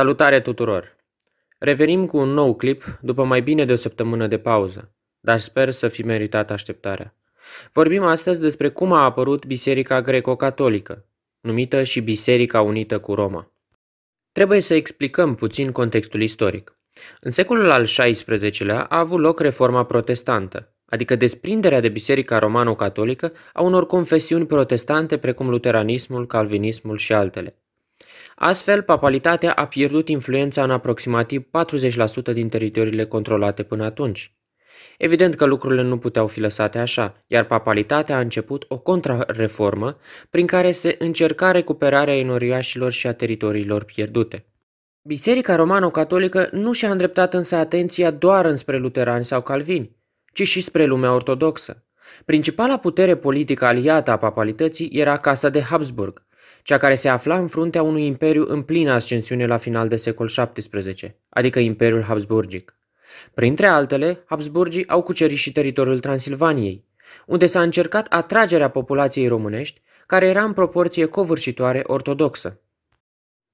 Salutare tuturor! Revenim cu un nou clip după mai bine de o săptămână de pauză, dar sper să fi meritat așteptarea. Vorbim astăzi despre cum a apărut Biserica Greco-Catolică, numită și Biserica Unită cu Roma. Trebuie să explicăm puțin contextul istoric. În secolul al XVI-lea a avut loc reforma protestantă, adică desprinderea de Biserica Romano-Catolică a unor confesiuni protestante precum luteranismul, calvinismul și altele. Astfel, papalitatea a pierdut influența în aproximativ 40% din teritoriile controlate până atunci. Evident că lucrurile nu puteau fi lăsate așa, iar papalitatea a început o contrareformă prin care se încerca recuperarea enoriașilor și a teritoriilor pierdute. Biserica romano-catolică nu și-a îndreptat însă atenția doar înspre luterani sau calvini, ci și spre lumea ortodoxă. Principala putere politică aliată a papalității era Casa de Habsburg, cea care se afla în fruntea unui imperiu în plină ascensiune la final de secol XVII, adică Imperiul Habsburgic. Printre altele, Habsburgii au cucerit și teritoriul Transilvaniei, unde s-a încercat atragerea populației românești, care era în proporție covârșitoare ortodoxă.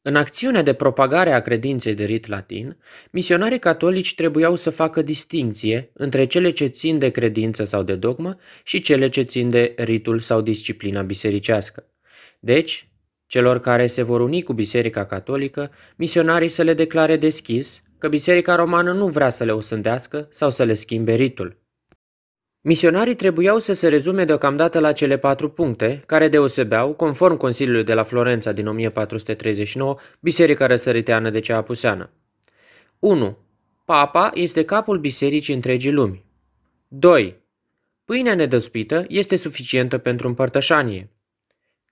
În acțiunea de propagare a credinței de rit latin, misionarii catolici trebuiau să facă distinție între cele ce țin de credință sau de dogmă și cele ce țin de ritul sau disciplina bisericească. Deci, Celor care se vor uni cu Biserica Catolică, misionarii să le declare deschis că Biserica Romană nu vrea să le osândească sau să le schimbe ritul. Misionarii trebuiau să se rezume deocamdată la cele patru puncte, care deosebeau, conform Consiliului de la Florența din 1439, Biserica Răsăriteană de cea apuseană. 1. Papa este capul bisericii întregii lumi. 2. Pâinea nedăspită este suficientă pentru împărtășanie.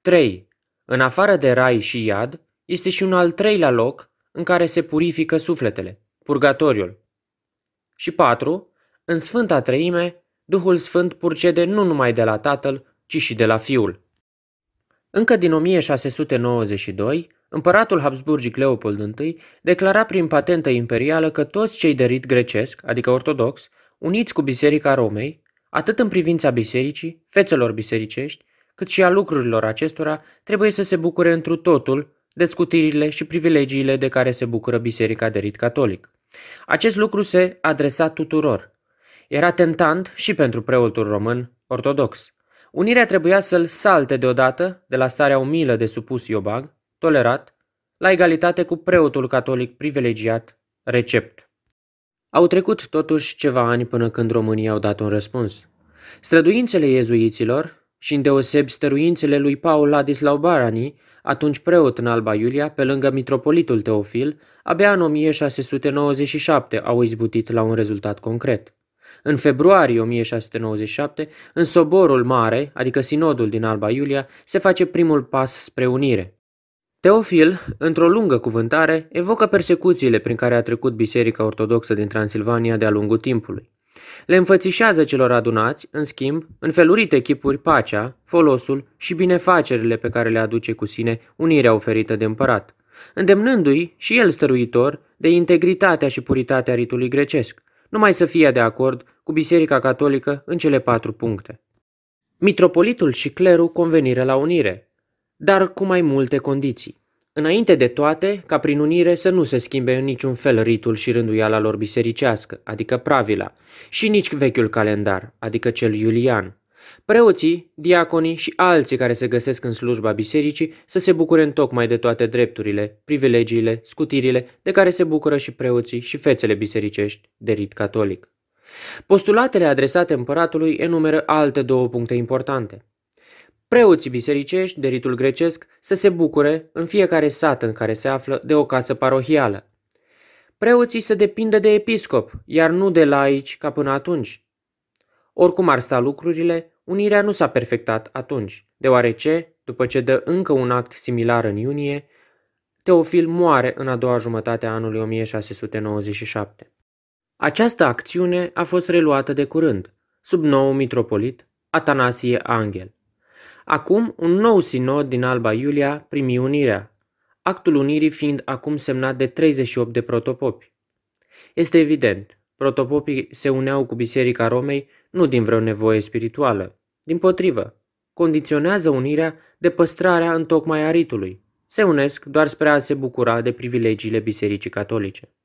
3. În afară de rai și iad, este și un al treilea loc în care se purifică sufletele, purgatoriul. Și patru, în Sfânta Treime, Duhul Sfânt purcede nu numai de la Tatăl, ci și de la Fiul. Încă din 1692, împăratul Habsburgic Leopold I declara prin patentă imperială că toți cei de rit grecesc, adică ortodox, uniți cu Biserica Romei, atât în privința bisericii, fețelor bisericești, cât și a lucrurilor acestora, trebuie să se bucure întru totul de scutirile și privilegiile de care se bucură Biserica de Rit Catolic. Acest lucru se adresa tuturor. Era tentant și pentru preotul român ortodox. Unirea trebuia să-l salte deodată de la starea umilă de supus iobag, tolerat, la egalitate cu preotul catolic privilegiat, recept. Au trecut totuși ceva ani până când România au dat un răspuns. Străduințele iezuiților și îndeosebi stăruințele lui Paul Ladislau Barani, atunci preot în Alba Iulia, pe lângă mitropolitul Teofil, abia în 1697 au izbutit la un rezultat concret. În februarie 1697, în Soborul Mare, adică Sinodul din Alba Iulia, se face primul pas spre unire. Teofil, într-o lungă cuvântare, evocă persecuțiile prin care a trecut Biserica Ortodoxă din Transilvania de-a lungul timpului. Le înfățișează celor adunați, în schimb, în felurite chipuri pacea, folosul și binefacerile pe care le aduce cu sine unirea oferită de împărat, îndemnându-i și el stăruitor de integritatea și puritatea ritului grecesc, numai să fie de acord cu Biserica Catolică în cele patru puncte. Mitropolitul și clerul conveniră la unire, dar cu mai multe condiții. Înainte de toate, ca prin unire să nu se schimbe în niciun fel ritul și rânduiala lor bisericească, adică pravila, și nici vechiul calendar, adică cel iulian. Preoții, diaconii și alții care se găsesc în slujba bisericii să se bucure în tocmai de toate drepturile, privilegiile, scutirile de care se bucură și preoții și fețele bisericești de rit catolic. Postulatele adresate împăratului enumeră alte două puncte importante – preoții bisericești de ritul grecesc să se bucure în fiecare sat în care se află de o casă parohială. Preoții să depindă de episcop, iar nu de laici ca până atunci. Oricum ar sta lucrurile, unirea nu s-a perfectat atunci, deoarece, după ce dă încă un act similar în iunie, Teofil moare în a doua jumătate a anului 1697. Această acțiune a fost reluată de curând, sub nou mitropolit Atanasie Angel. Acum, un nou sinod din Alba Iulia primi unirea, actul unirii fiind acum semnat de 38 de protopopi. Este evident, protopopii se uneau cu Biserica Romei nu din vreo nevoie spirituală, din potrivă, condiționează unirea de păstrarea întocmai a ritului. Se unesc doar spre a se bucura de privilegiile Bisericii Catolice.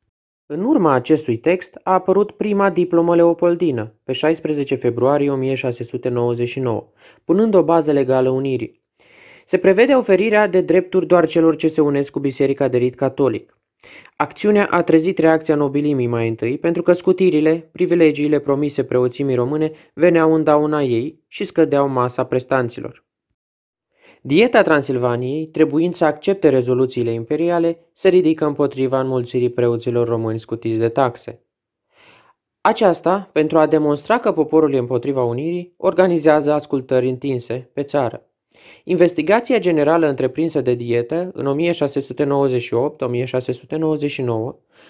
În urma acestui text a apărut prima diplomă leopoldină, pe 16 februarie 1699, punând o bază legală unirii. Se prevede oferirea de drepturi doar celor ce se unesc cu Biserica de Rit Catolic. Acțiunea a trezit reacția nobilimii mai întâi, pentru că scutirile, privilegiile promise preoțimii române veneau în dauna ei și scădeau masa prestanților. Dieta Transilvaniei, trebuind să accepte rezoluțiile imperiale, se ridică împotriva înmulțirii preoților români scutiți de taxe. Aceasta, pentru a demonstra că poporul e împotriva unirii, organizează ascultări întinse pe țară. Investigația generală întreprinsă de dietă în 1698-1699,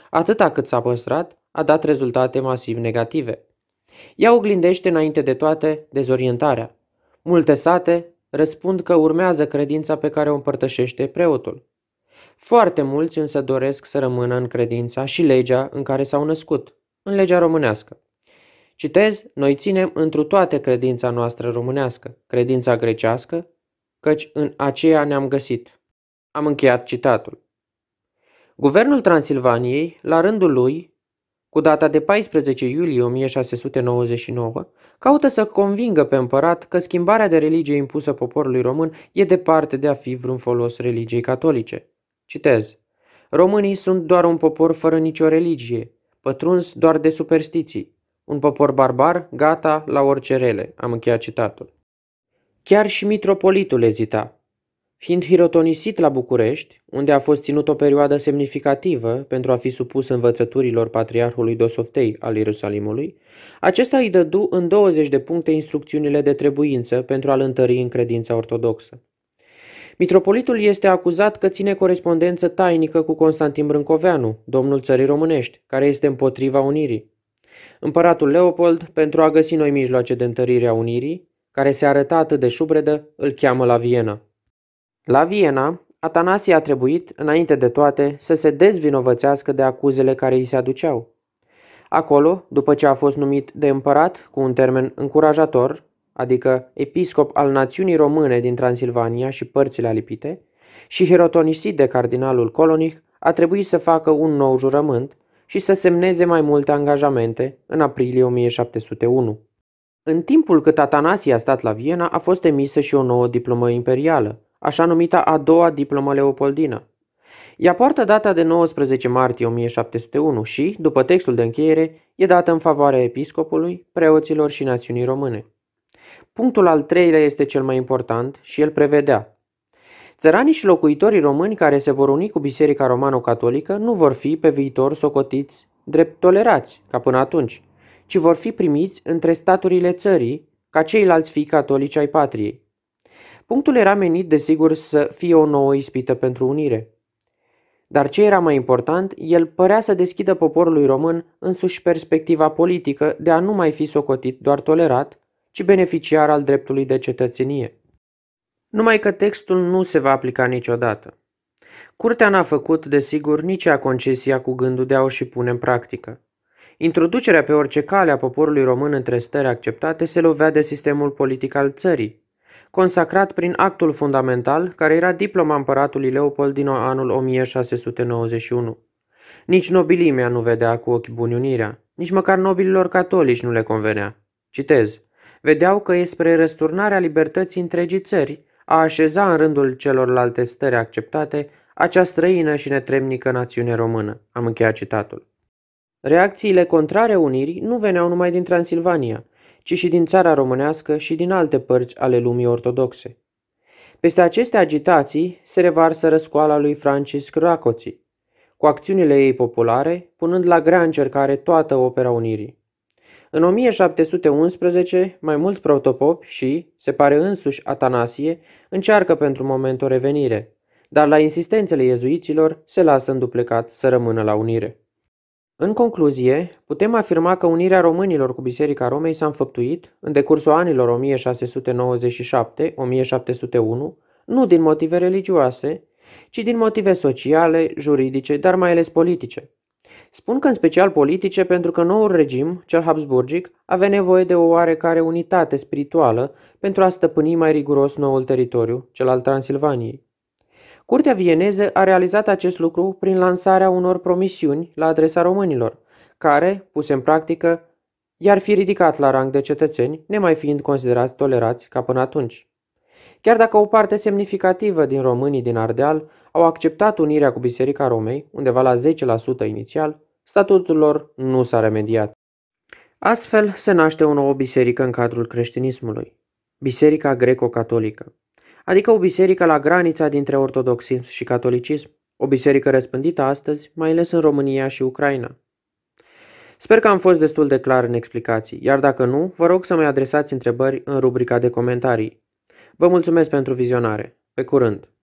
atâta cât s-a păstrat, a dat rezultate masiv negative. Ea oglindește înainte de toate dezorientarea. Multe sate răspund că urmează credința pe care o împărtășește preotul. Foarte mulți însă doresc să rămână în credința și legea în care s-au născut, în legea românească. Citez, noi ținem întru toate credința noastră românească, credința grecească, căci în aceea ne-am găsit. Am încheiat citatul. Guvernul Transilvaniei, la rândul lui, cu data de 14 iulie 1699, caută să convingă pe împărat că schimbarea de religie impusă poporului român e departe de a fi vreun folos religiei catolice. Citez. Românii sunt doar un popor fără nicio religie, pătruns doar de superstiții. Un popor barbar, gata la orice rele, am încheiat citatul. Chiar și mitropolitul ezita, Fiind hirotonisit la București, unde a fost ținut o perioadă semnificativă pentru a fi supus învățăturilor patriarhului Dosoftei al Ierusalimului, acesta îi dădu în 20 de puncte instrucțiunile de trebuință pentru a-l întări în credința ortodoxă. Mitropolitul este acuzat că ține corespondență tainică cu Constantin Brâncoveanu, domnul țării românești, care este împotriva unirii. Împăratul Leopold, pentru a găsi noi mijloace de întărire a unirii, care se arăta atât de șubredă, îl cheamă la Viena. La Viena, Atanasie a trebuit, înainte de toate, să se dezvinovățească de acuzele care îi se aduceau. Acolo, după ce a fost numit de împărat cu un termen încurajator, adică episcop al națiunii române din Transilvania și părțile alipite, și hirotonisit de cardinalul Colonic, a trebuit să facă un nou jurământ și să semneze mai multe angajamente în aprilie 1701. În timpul cât Atanasie a stat la Viena, a fost emisă și o nouă diplomă imperială, așa numita a doua diplomă leopoldină. Ea poartă data de 19 martie 1701 și, după textul de încheiere, e dată în favoarea episcopului, preoților și națiunii române. Punctul al treilea este cel mai important și el prevedea. Țăranii și locuitorii români care se vor uni cu Biserica Romano-Catolică nu vor fi pe viitor socotiți drept tolerați, ca până atunci, ci vor fi primiți între staturile țării ca ceilalți fii catolici ai patriei. Punctul era menit, desigur, să fie o nouă ispită pentru unire. Dar ce era mai important, el părea să deschidă poporului român însuși perspectiva politică de a nu mai fi socotit doar tolerat, ci beneficiar al dreptului de cetățenie. Numai că textul nu se va aplica niciodată. Curtea n-a făcut, desigur, nici a concesia cu gândul de a o și pune în practică. Introducerea pe orice cale a poporului român între stări acceptate se lovea de sistemul politic al țării, consacrat prin actul fundamental, care era diploma împăratului Leopold din anul 1691. Nici nobilimea nu vedea cu ochi buni unirea, nici măcar nobililor catolici nu le convenea. Citez. Vedeau că e spre răsturnarea libertății întregii țări, a așeza în rândul celorlalte stări acceptate acea străină și netremnică națiune română. Am încheiat citatul. Reacțiile contrare unirii nu veneau numai din Transilvania ci și din țara românească și din alte părți ale lumii ortodoxe. Peste aceste agitații se revarsă răscoala lui Francis Racoții, cu acțiunile ei populare, punând la grea încercare toată opera Unirii. În 1711, mai mulți protopopi și, se pare însuși, Atanasie încearcă pentru moment o revenire, dar la insistențele iezuiților se lasă înduplecat să rămână la unire. În concluzie, putem afirma că unirea românilor cu Biserica Romei s-a înfăptuit în decursul anilor 1697-1701, nu din motive religioase, ci din motive sociale, juridice, dar mai ales politice. Spun că în special politice pentru că noul regim, cel habsburgic, avea nevoie de o oarecare unitate spirituală pentru a stăpâni mai riguros noul teritoriu, cel al Transilvaniei. Curtea vieneză a realizat acest lucru prin lansarea unor promisiuni la adresa românilor, care, puse în practică, i-ar fi ridicat la rang de cetățeni, nemai fiind considerați tolerați ca până atunci. Chiar dacă o parte semnificativă din românii din Ardeal au acceptat unirea cu Biserica Romei, undeva la 10% inițial, statutul lor nu s-a remediat. Astfel se naște o nouă biserică în cadrul creștinismului, Biserica Greco-Catolică adică o biserică la granița dintre ortodoxism și catolicism, o biserică răspândită astăzi, mai ales în România și Ucraina. Sper că am fost destul de clar în explicații, iar dacă nu, vă rog să-mi adresați întrebări în rubrica de comentarii. Vă mulțumesc pentru vizionare. Pe curând!